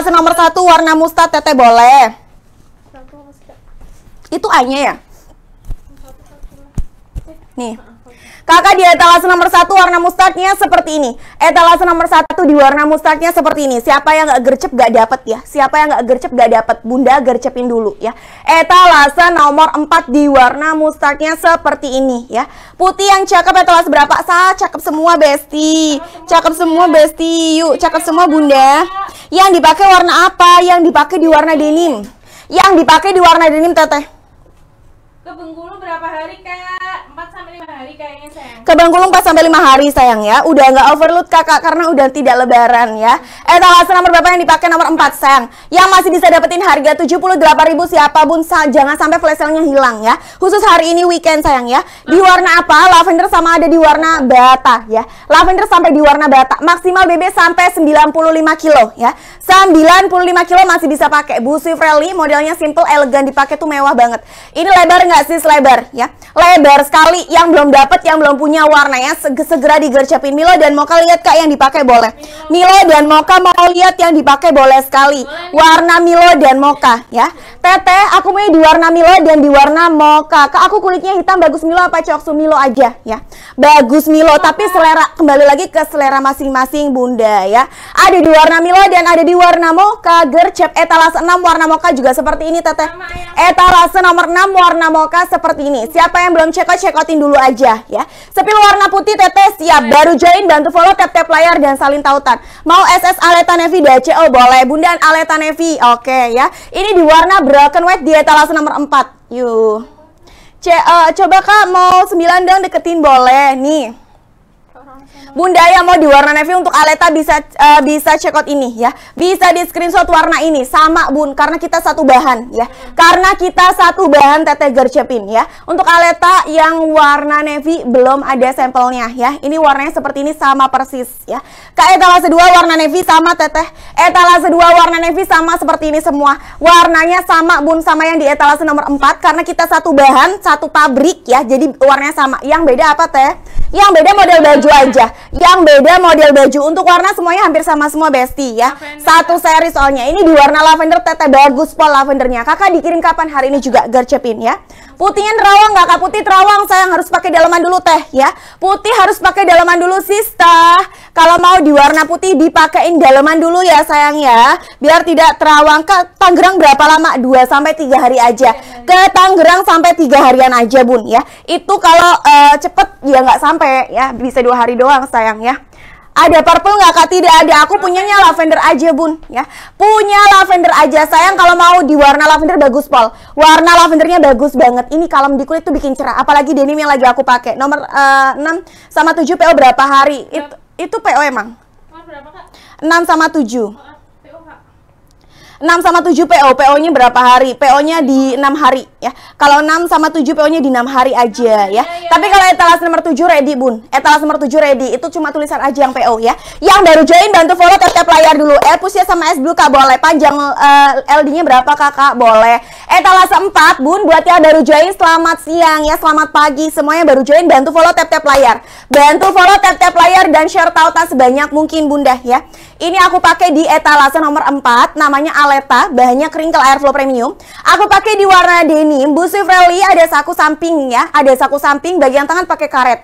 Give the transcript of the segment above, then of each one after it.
kasih nomor satu warna mustard Teteh boleh. Itu A-nya ya? Nih. Kakak di etalase nomor satu warna mustardnya seperti ini. Etalase nomor satu di warna mustardnya seperti ini. Siapa yang nggak gercep gak dapet ya. Siapa yang nggak gercep gak dapet. Bunda gercepin dulu ya. Etalase nomor 4 di warna mustardnya seperti ini ya. Putih yang cakep etalase berapa? sah? cakep semua besti. Cakep semua besti. Yuk, cakep semua bunda. Yang dipakai warna apa? Yang dipakai di warna denim. Yang dipakai di warna denim teteh. Ke Bengkulu berapa hari, Kak? 4 sampai 5 hari kayaknya sayang. Ke empat 4 sampai 5 hari sayang ya. Udah nggak overload Kakak karena udah tidak lebaran ya. eh salah satu nomor berapa yang dipakai nomor 4 sayang. Yang masih bisa dapetin harga 78.000 siapapun jangan sampai flash sale-nya hilang ya. Khusus hari ini weekend sayang ya. Di warna apa? Lavender sama ada di warna bata ya. Lavender sampai di warna bata. Maksimal BB sampai 95 kilo ya. 95 kilo masih bisa pakai. Busi Freli modelnya simple elegan dipakai tuh mewah banget. Ini lebar nggak sih lebar ya? Lebar sekali yang belum dapat yang belum punya warnanya segera digercepin Milo dan Moka lihat Kak yang dipakai boleh Milo dan Moka mau lihat yang dipakai boleh sekali warna Milo dan Moka ya Teteh aku mau di warna Milo dan di warna Moka Kak aku kulitnya hitam bagus Milo apa coksu Milo aja ya bagus Milo tapi selera kembali lagi ke selera masing-masing Bunda ya ada di warna Milo dan ada di warna Moka gercep etalase 6 warna Moka juga seperti ini Teteh etalase nomor 6 warna Moka seperti ini siapa yang belum cek check outin dulu aja ya. Sepil warna putih tetes. siap. Iya. Baru join bantu follow tap-tap layar dan salin tautan. Mau SS Aleta Nevi DCO boleh. Bunda Aleta Nevi. Oke okay, ya. Ini di warna broken white di etalase nomor 4. Yuk, uh, coba Kak mau 9 dong deketin boleh nih. Bunda yang mau di warna navy untuk Aleta bisa uh, bisa check out ini ya. Bisa di screenshot warna ini sama Bun karena kita satu bahan ya. Karena kita satu bahan Tete Gercepin ya. Untuk Aleta yang warna navy belum ada sampelnya ya. Ini warnanya seperti ini sama persis ya. Kak etalase 2 warna navy sama Teteh. Etalase 2 warna navy sama seperti ini semua. Warnanya sama Bun sama yang di etalase nomor 4 karena kita satu bahan, satu pabrik ya. Jadi warnanya sama. Yang beda apa Teh? Yang beda model baju aja yang beda model baju. Untuk warna semuanya hampir sama semua Besti ya. Lavender. Satu seri soalnya. Ini di warna lavender tete bagus pol lavendernya. Kakak dikirim kapan hari ini juga gercepin ya. Putihnya terawang nggak kak? Putih terawang sayang harus pakai dalaman dulu teh ya. Putih harus pakai dalaman dulu sista. Kalau mau di warna putih dipakein daleman dulu ya sayang ya. Biar tidak terawang ke Tangerang berapa lama? 2 sampai 3 hari aja. Ke Tangerang sampai 3 harian aja, Bun ya. Itu kalau uh, cepet ya nggak sampai ya, bisa dua hari doang sayang ya. Ada purple nggak kak? Tidak ada. Aku punyanya lavender aja bun, ya. Punya lavender aja. Sayang kalau mau di warna lavender bagus pol. Warna lavendernya bagus banget. Ini kalau di kulit tuh bikin cerah. Apalagi denim yang lagi aku pakai. Nomor uh, eh, 6 sama 7 PO berapa hari? It, itu PO emang? enam berapa, 6 sama 7. enam sama tujuh oh, ah, PO, PO-nya berapa hari? PO-nya di enam hari ya. Kalau enam sama tujuh PO-nya di enam hari aja oh, iya, ya. ya. Tapi iya. kalau etalase nomor tujuh ready, Bun. Etalase nomor tujuh ready, itu cuma tulisan aja yang PO ya. Yang baru join bantu follow tiap layar dulu. Eh, pusnya sama S Blue Kak boleh. Panjang uh, eh, LD-nya berapa Kakak? Boleh. Etalase eh, 4, Bun, buat yang baru join selamat siang ya, selamat pagi. Semuanya baru join bantu follow tap-tap layar. Bantu follow tap-tap layar dan share tautan sebanyak mungkin Bunda ya. Ini aku pakai di etalase nomor 4, namanya Aleta, bahannya Crinkle Airflow Premium. Aku pakai di warna denim, busi Rally ada saku samping ya, ada saku samping bagian tangan pakai karet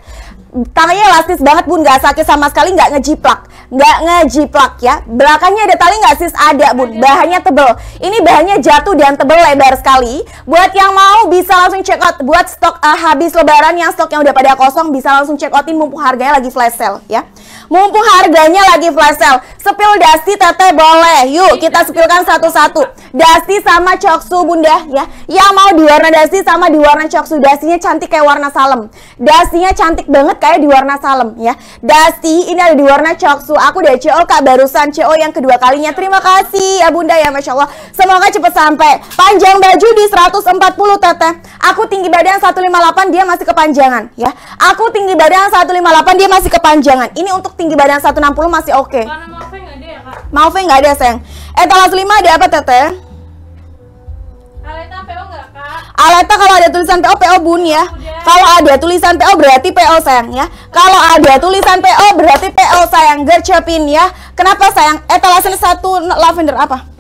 tangannya elastis banget bun nggak sakit sama sekali nggak ngejiplak nggak ngejiplak ya belakangnya ada tali nggak sis ada bun bahannya tebel ini bahannya jatuh dan tebel lebar sekali buat yang mau bisa langsung check out buat stok uh, habis lebaran yang stok yang udah pada kosong bisa langsung check outin mumpung harganya lagi flash sale ya mumpung harganya lagi flash sale sepil dasti teteh boleh yuk kita sepilkan satu-satu dasti sama coksu bunda ya yang mau diwarna dasi sama diwarna coksu dastinya cantik kayak warna salem dastinya cantik banget kayak di warna salem ya. Dasi ini ada di warna coksu. Aku udah CO Kak barusan CO yang kedua kalinya. Terima kasih ya Bunda ya Masya Allah. Semoga cepet sampai. Panjang baju di 140 teteh. Aku tinggi badan 158 dia masih kepanjangan ya. Aku tinggi badan 158 dia masih kepanjangan. Ini untuk tinggi badan 160 masih oke. Okay. Karena nggak ada ya Kak? Maufe nggak ada sayang. Etalas eh, 5 ada apa teteh? Aleta kalau ada tulisan PO PO Bun ya. Kalau ada tulisan PO berarti PO sayang ya. Kalau ada tulisan PO berarti PO sayang gercepin ya. Kenapa sayang? Etalase eh, satu lavender apa?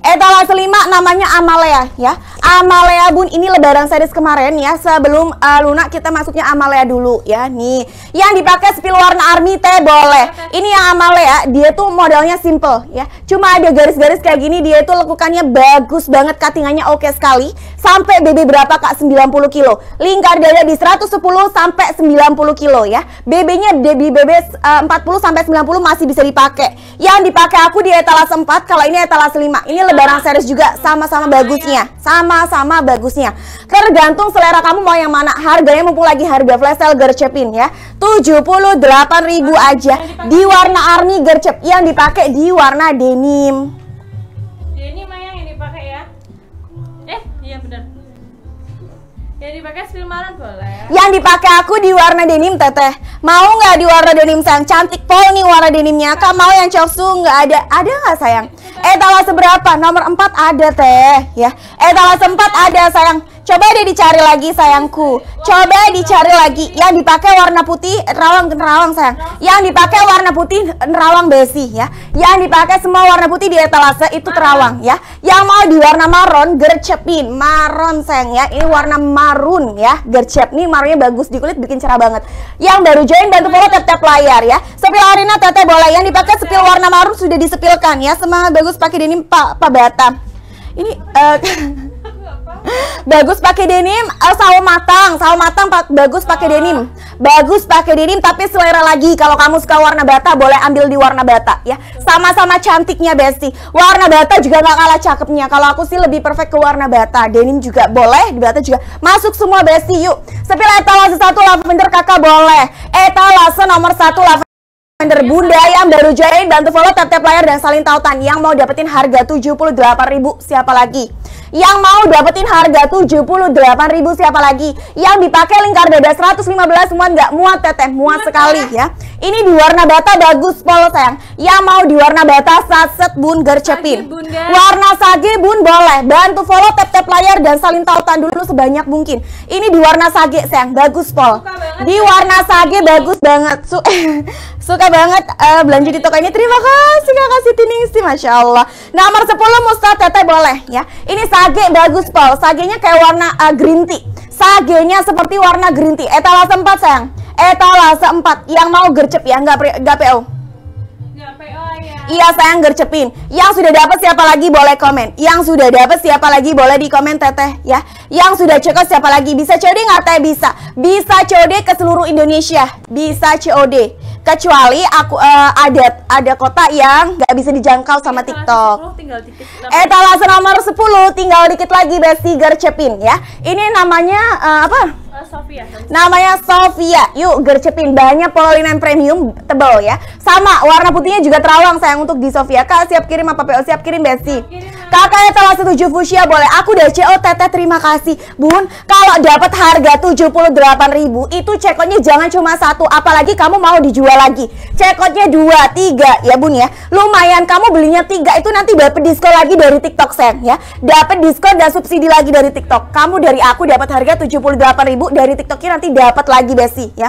Etalase 5 namanya Amalea ya. Amalea Bun ini lebaran series kemarin ya. Sebelum uh, Luna kita masuknya Amalea dulu ya. Nih, yang dipakai spill warna army teh boleh. Ini yang Amalea, dia tuh modelnya simple ya. Cuma ada garis-garis kayak gini dia tuh lekukannya bagus banget, cuttingannya oke sekali. Sampai BB berapa Kak? 90 kilo. Lingkar dada di 110 sampai 90 kilo ya. BB-nya BB BB eh, uh, 40 sampai 90 masih bisa dipakai. Yang dipakai aku di etalase 4, kalau ini etalase 5. Ini ada barang series juga sama-sama bagusnya sama-sama bagusnya tergantung selera kamu mau yang mana harganya mumpung lagi harga flash sale gercepin ya 78.000 aja di warna army gercep yang dipakai di warna denim Yang dipakai Spilmaran boleh. Yang dipakai aku di warna denim teteh. Mau nggak di warna denim sayang? Cantik pol nih warna denimnya. Kak mau yang cowsu nggak ada? Ada nggak sayang? Eh Etalase berapa? Nomor 4 ada teh. Ya. Eh Etalase 4 ada sayang. Coba deh dicari lagi sayangku. Coba dicari lagi yang dipakai warna putih nerawang nerawang sayang. Yang dipakai warna putih nerawang besi ya. Yang dipakai semua warna putih di etalase itu terawang ya. Yang mau di warna maron gercepin maron sayang ya. Ini warna marun ya. Gercep nih marunnya bagus di kulit bikin cerah banget. Yang baru join bantu follow tetap layar ya. Sepil arena teteh boleh yang dipakai sepil warna marun sudah disepilkan ya. Semangat bagus pakai denim Pak pak Batam. Ini uh, bagus pakai denim uh, sawo matang sawo matang pak bagus pakai ah. denim bagus pakai denim tapi selera lagi kalau kamu suka warna bata boleh ambil di warna bata ya sama-sama cantiknya besti warna bata juga nggak kalah cakepnya kalau aku sih lebih perfect ke warna bata denim juga boleh di bata juga masuk semua besti yuk sepil etalase satu lavender kakak boleh etalase nomor satu lavender Under iya, Bunda yang baru join bantu follow tap-tap layar dan salin tautan yang mau dapetin harga 78.000 siapa lagi? Yang mau dapetin harga 78.000 siapa lagi? Yang dipakai lingkar dada 115 muat nggak? Muat teteh, muat sekali ya. Ini di warna bata bagus pol sayang. Yang mau di warna bata saset bun gercepin. Sage warna sage bun boleh. Bantu follow tap-tap layar dan salin tautan dulu sebanyak mungkin. Ini di warna sage sayang, bagus pol. Di warna sage bagus banget. Su Suka banget uh, belanja di toko ini. Terima kasih Kakak Siti sih Masya Allah. Nah, nomor 10 mustahil teteh boleh ya. Ini sage bagus, Paul. Sagenya kayak warna uh, green tea. Sagenya seperti warna green tea. Etalase 4, sayang. Etalase 4. Yang mau gercep ya, nggak, nggak PO. Ya. Iya sayang gercepin. Yang sudah dapat siapa lagi boleh komen. Yang sudah dapat siapa lagi boleh di komen teteh ya. Yang sudah cekos siapa lagi bisa COD nggak teh bisa. Bisa COD ke seluruh Indonesia. Bisa COD kecuali aku uh, ada ada kota yang nggak bisa dijangkau sama iya, TikTok. eh Etalase nomor 10 tinggal dikit lagi Besti gercepin ya. Ini namanya uh, apa? Eh, Sofia. Namanya Sofia. Yuk gercepin banyak polinen premium tebal ya. Sama warna putihnya juga terawang sayang untuk di Sofia. Kak siap kirim apa PO siap kirim Besti. Siap kirim Kakaknya telah setuju Fuchsia boleh. Aku udah CO terima kasih. Bun, kalau dapat harga 78.000 itu cekotnya jangan cuma satu, apalagi kamu mau dijual lagi. Cekotnya dua, tiga ya Bun ya. Lumayan kamu belinya tiga itu nanti dapat diskon lagi dari TikTok Sen ya. Dapat diskon dan subsidi lagi dari TikTok. Kamu dari aku dapat harga 78.000 dari TikToknya nanti dapat lagi Besi ya.